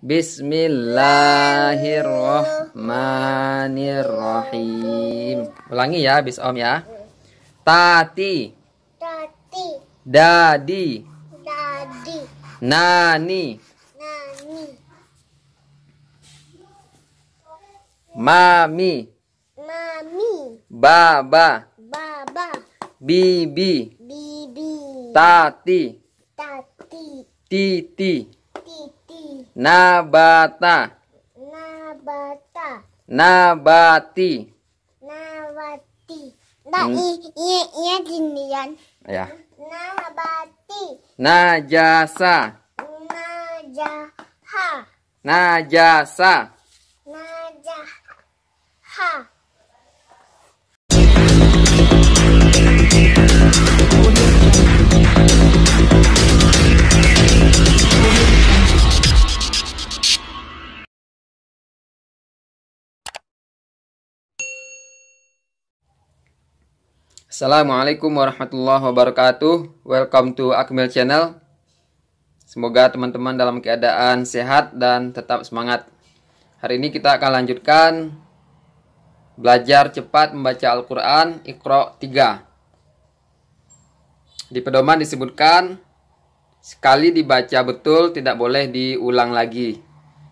Bismillahirrahmanirrahim. Ulangi ya, bis om ya. Tati. Tati. Dadi. Dadi. Nani. Nani. Mami. Mami. Baba. Baba. Bibi. Bibi. Tati. Tati. Titi. Nabata. Nabata. Nabati. Nabati. Nah, hmm. iya iya ginian. Ya. Nabati. Najasa. Najaha. Najasa. Najaha. Assalamualaikum warahmatullahi wabarakatuh. Welcome to Akmil Channel. Semoga teman-teman dalam keadaan sehat dan tetap semangat. Hari ini kita akan lanjutkan belajar cepat membaca Al-Qur'an Iqra 3. Di pedoman disebutkan sekali dibaca betul tidak boleh diulang lagi.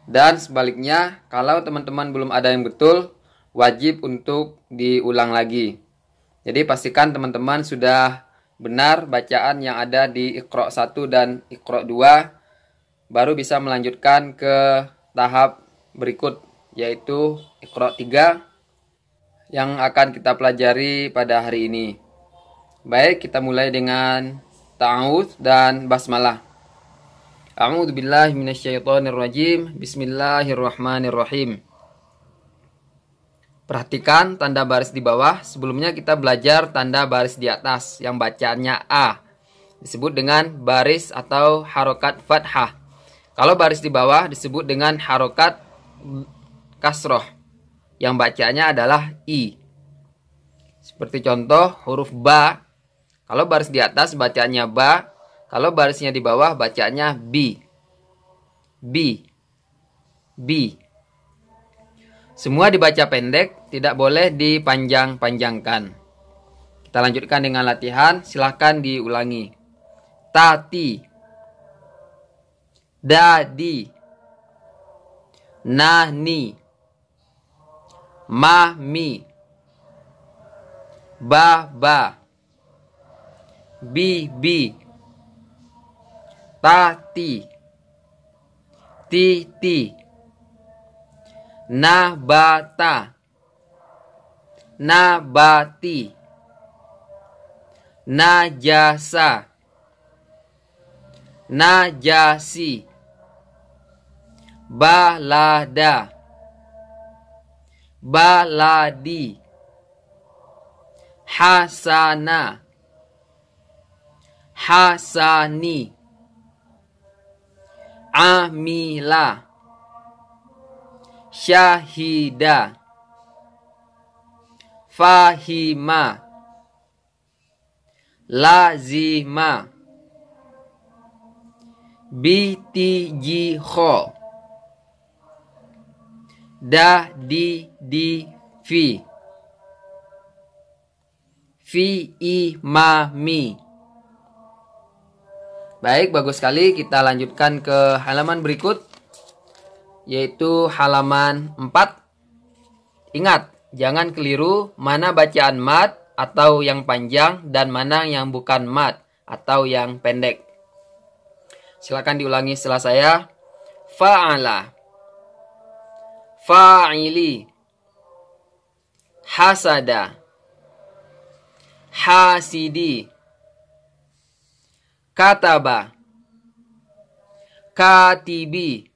Dan sebaliknya, kalau teman-teman belum ada yang betul, wajib untuk diulang lagi. Jadi pastikan teman-teman sudah benar bacaan yang ada di Iqra 1 dan Iqra 2 baru bisa melanjutkan ke tahap berikut yaitu Iqra 3 yang akan kita pelajari pada hari ini. Baik, kita mulai dengan ta'awudz dan basmalah. A'udzu billahi minasyaitonir Bismillahirrahmanirrahim. Perhatikan tanda baris di bawah. Sebelumnya kita belajar tanda baris di atas yang bacaannya A. Disebut dengan baris atau harokat fathah. Kalau baris di bawah disebut dengan harokat kasroh. Yang bacaannya adalah I. Seperti contoh huruf ba. Kalau baris di atas bacaannya ba. Kalau barisnya di bawah bacaannya b. B. B. Semua dibaca pendek tidak boleh dipanjang-panjangkan. Kita lanjutkan dengan latihan, silahkan diulangi. Tati Dadi Nani Mami Baba Bibi Tati Titi Nabata nabati najasa najasi balada baladi hasana hasani amila syahida fahima lazima bitijiho da di di fi fi imami Baik, bagus sekali. Kita lanjutkan ke halaman berikut yaitu halaman 4. Ingat, Jangan keliru mana bacaan mat atau yang panjang dan mana yang bukan mat atau yang pendek. Silakan diulangi setelah saya. Fa'ala. Fa'ili. Hasada. Hasidi. Kataba. Katibi.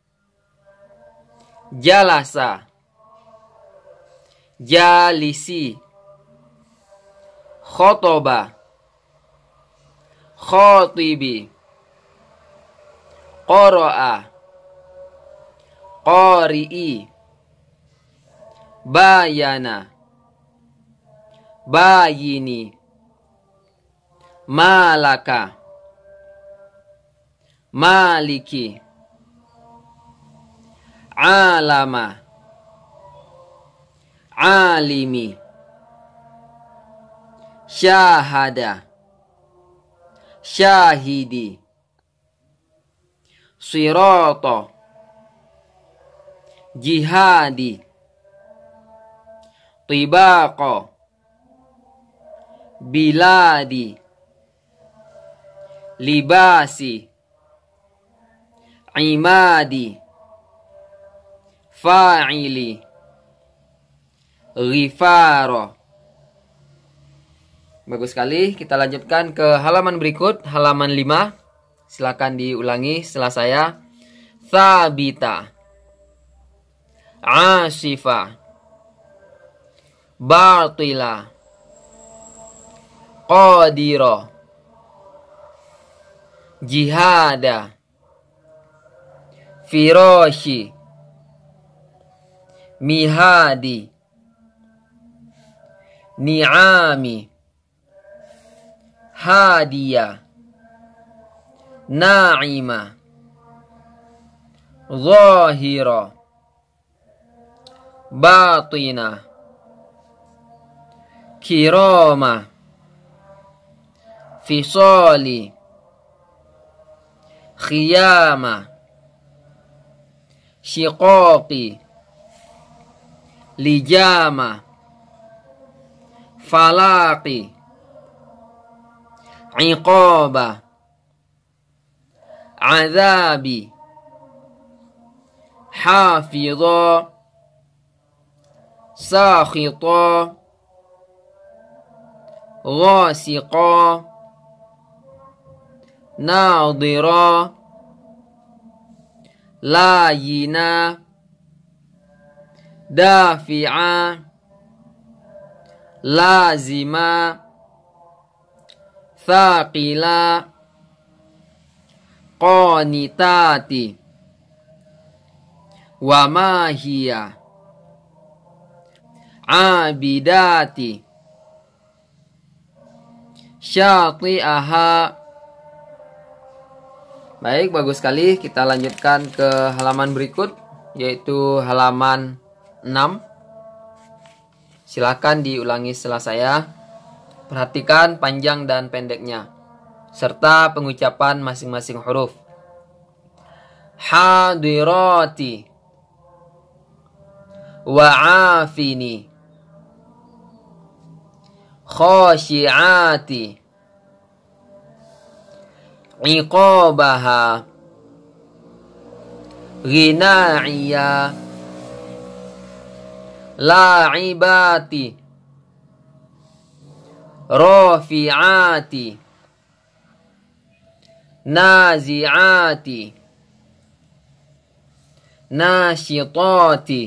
Jalasa Jalisi Khotoba Khotibi Qoro'a Qori'i Bayana Bayini Malaka Maliki Alama alimi syahada syahidi sirata jihadi tibaqa biladi libasi imadi fa'ili Rifaro. Bagus sekali, kita lanjutkan ke halaman berikut, halaman 5. Silakan diulangi setelah saya. Sabita, Asifa. Batila. Qadira. Jihada. Firoshi. Mihadi. niami hadiya naima ظاهرة باطنة كرامة فصال خيامة شقاق لجامه falaki, iqaba azabi hafidha sakhita wasiqa, nadhira layina dafi'a lazima thaqila qanitati wa ma hiya abidati syati'aha Baik, bagus sekali. Kita lanjutkan ke halaman berikut, yaitu halaman 6. Silakan diulangi setelah saya. Perhatikan panjang dan pendeknya serta pengucapan masing-masing huruf. Hadirati wa'afini khashi'ati iqabaha ghina'iya la'ibati rafi'ati nazi'ati nasyitati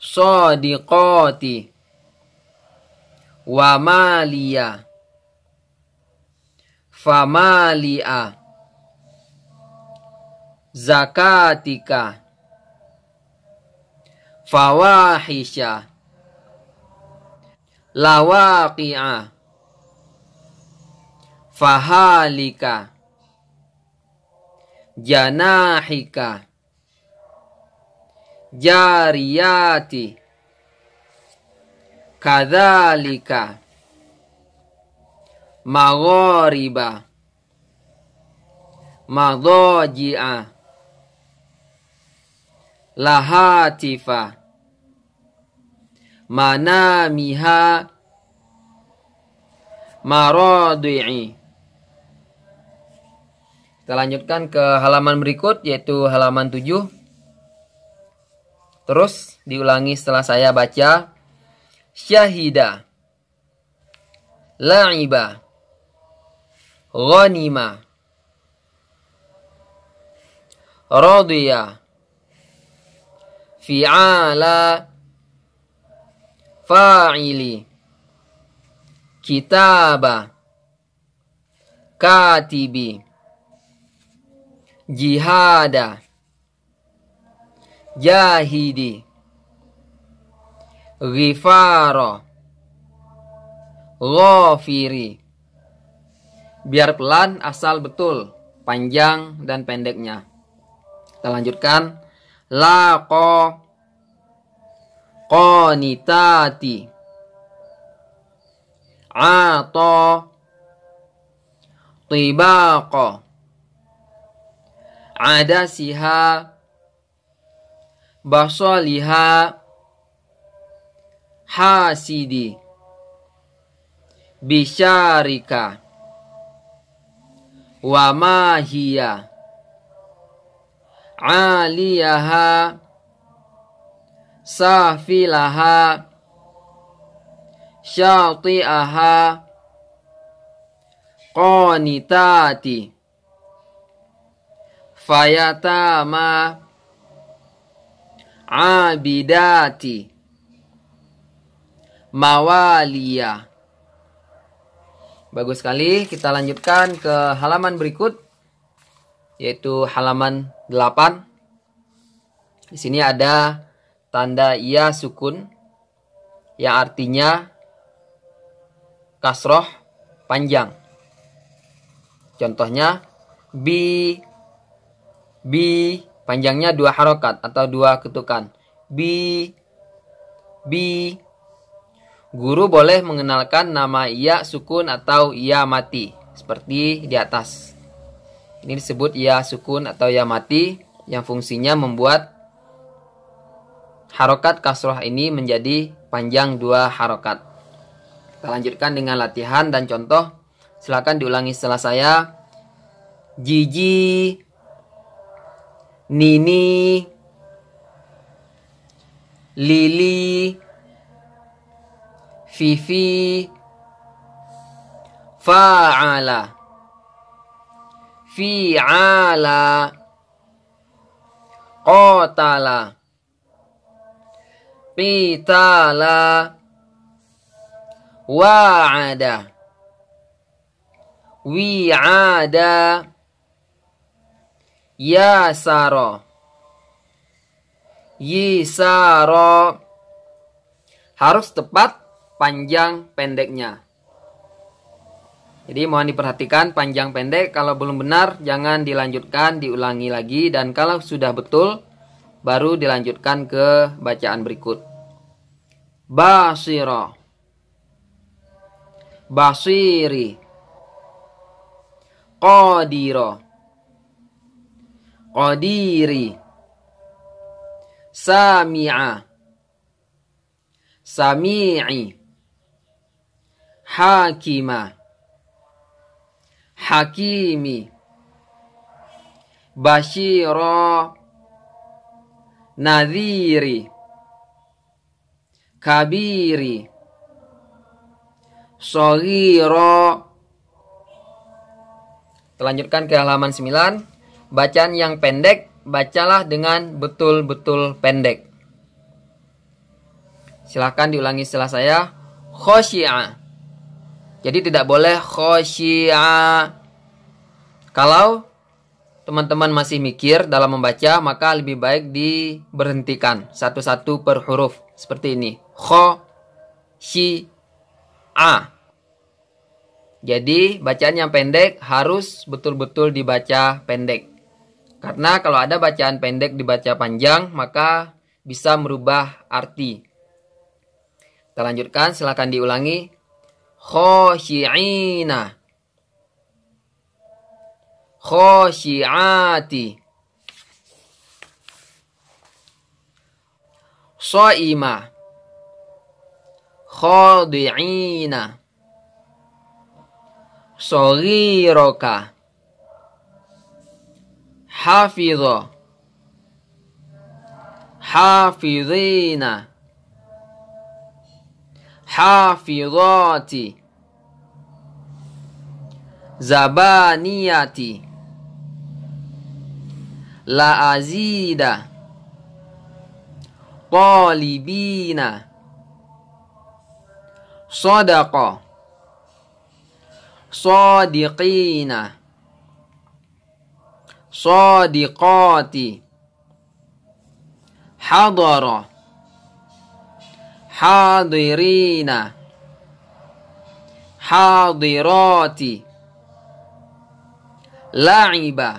sadiqati wa maliya famali'a zakatika Fawahisha, lawaqi'a fahalika janahika jariyati kadhalika maghoriba madoji'a lahatifa mana manamiha maradi'i. Kita lanjutkan ke halaman berikut yaitu halaman 7. Terus diulangi setelah saya baca syahida la'iba ghanima radiya fi'ala fa'ili kitaba katibi jihada jahidi ghifara ghafiri biar pelan asal betul panjang dan pendeknya kita lanjutkan laqa qanitati ata tibaqa adasiha basaliha hasidi bisharika wa mahiya aliyaha safilaha syati'aha qanitati fayatama abidati mawaliya Bagus sekali, kita lanjutkan ke halaman berikut yaitu halaman 8. Di sini ada tanda ia sukun yang artinya kasroh panjang. Contohnya bi bi panjangnya dua harokat atau dua ketukan. Bi bi guru boleh mengenalkan nama ia sukun atau ia mati seperti di atas. Ini disebut ia sukun atau ia mati yang fungsinya membuat harokat kasroh ini menjadi panjang dua harokat. Kita lanjutkan dengan latihan dan contoh. Silakan diulangi setelah saya. Jiji, Nini, Lili, Fifi, Fa'ala, Fi'ala, Qatala qitala wa'ada wi'ada yasara yisara harus tepat panjang pendeknya jadi mohon diperhatikan panjang pendek kalau belum benar jangan dilanjutkan diulangi lagi dan kalau sudah betul baru dilanjutkan ke bacaan berikut Basiro, basiri qadiro qadiri sami'a sami'i hakima hakimi Basiro, nadhiri kabiri Sogiro. Lanjutkan ke halaman 9 Bacaan yang pendek Bacalah dengan betul-betul pendek Silahkan diulangi setelah saya Khosyi'ah Jadi tidak boleh khosyi'ah Kalau teman-teman masih mikir dalam membaca Maka lebih baik diberhentikan Satu-satu per huruf Seperti ini kho shi a. Jadi bacaan yang pendek harus betul-betul dibaca pendek. Karena kalau ada bacaan pendek dibaca panjang maka bisa merubah arti. Kita lanjutkan silahkan diulangi. kho Khoshi'ina. so So'ima. خاضعين صغيرك حافظ حافظين حافظات زبانية لا أزيد طالبين Sodako Sodiqina Sodiqati Hadara. Hadirina. Hadirati. La'iba.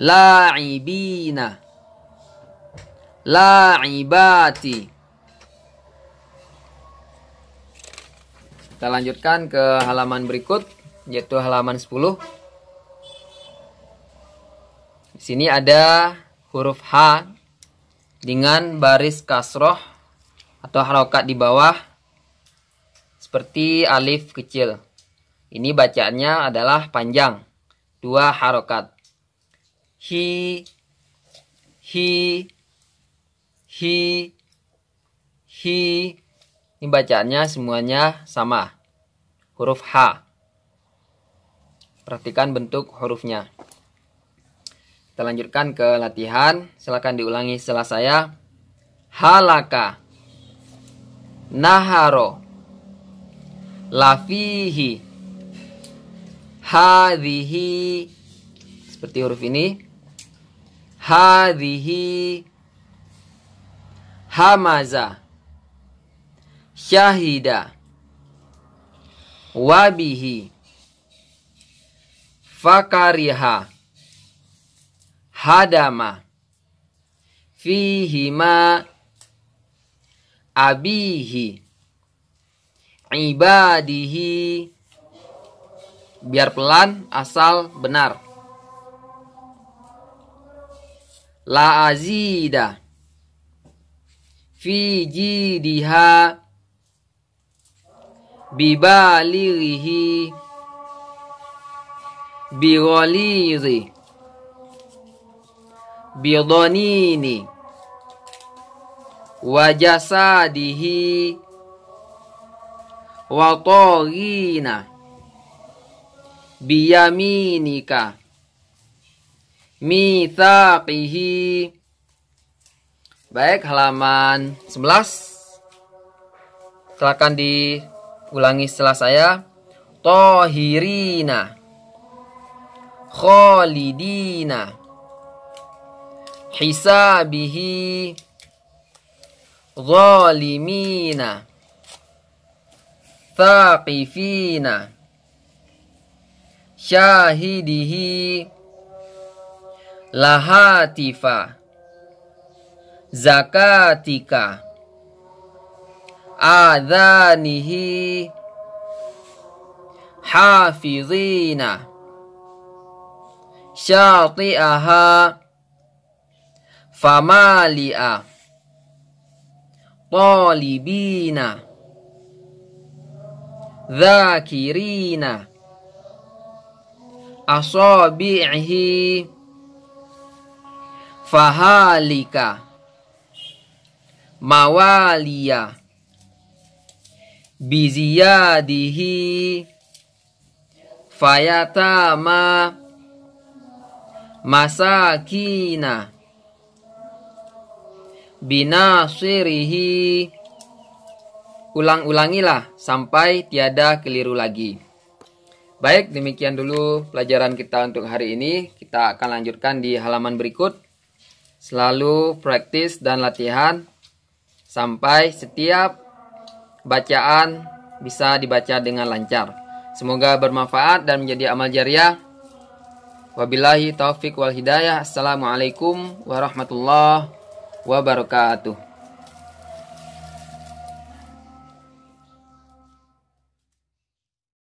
La'ibina. La'ibati. Kita lanjutkan ke halaman berikut yaitu halaman 10. Di sini ada huruf H dengan baris kasroh atau harokat di bawah seperti alif kecil. Ini bacaannya adalah panjang. Dua harokat. Hi, hi, hi, hi, ini bacaannya semuanya sama. Huruf H. Perhatikan bentuk hurufnya. Kita lanjutkan ke latihan. Silakan diulangi setelah saya. Halaka. Naharo. Lafihi. Hadihi. Seperti huruf ini. Hadihi. Hamaza syahida wabihi fakariha hadama fihima abihi ibadihi biar pelan asal benar la azida fi jidihah bibalighihi bighalizi bidhanini wa jasadihi wa biyaminika mithaqihi baik halaman 11 silakan di Ulangi setelah saya. Tohirina. Kholidina. Hisabihi. Zalimina. Thaqifina. Syahidihi. Lahatifa. Zakatika adhanihi hafizina syati'aha famali'a talibina zakirina asabi'ihi fahalika mawaliyah biziyadihi fayatama masakina binasirihi ulang-ulangilah sampai tiada keliru lagi. Baik, demikian dulu pelajaran kita untuk hari ini. Kita akan lanjutkan di halaman berikut. Selalu praktis dan latihan sampai setiap bacaan bisa dibaca dengan lancar. Semoga bermanfaat dan menjadi amal jariah. Wabillahi taufik wal hidayah. Assalamualaikum warahmatullahi wabarakatuh.